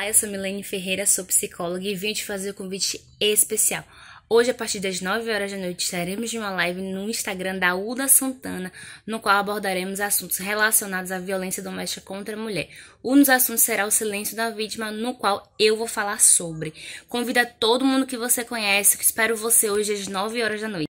Ah, eu sou Milene Ferreira, sou psicóloga e vim te fazer um convite especial. Hoje, a partir das 9 horas da noite, estaremos em uma live no Instagram da Uda Santana, no qual abordaremos assuntos relacionados à violência doméstica contra a mulher. Um dos assuntos será o silêncio da vítima, no qual eu vou falar sobre. Convida todo mundo que você conhece, que espero você hoje às 9 horas da noite.